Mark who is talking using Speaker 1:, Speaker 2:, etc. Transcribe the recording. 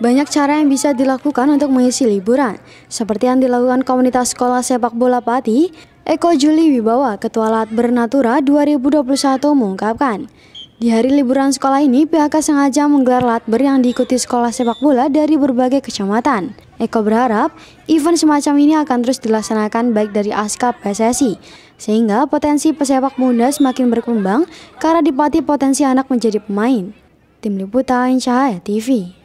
Speaker 1: Banyak cara yang bisa dilakukan untuk mengisi liburan, seperti yang dilakukan komunitas sekolah sepak bola Pati, Eko Juli Wibawa, Ketua Lat Bernatura 2021 mengungkapkan. Di hari liburan sekolah ini, pihaknya sengaja menggelar latber yang diikuti sekolah sepak bola dari berbagai kecamatan. Eko berharap event semacam ini akan terus dilaksanakan baik dari ASKA PSSI, sehingga potensi pesepak muda semakin berkembang karena dipati potensi anak menjadi pemain. Tim Liputan Cahaya TV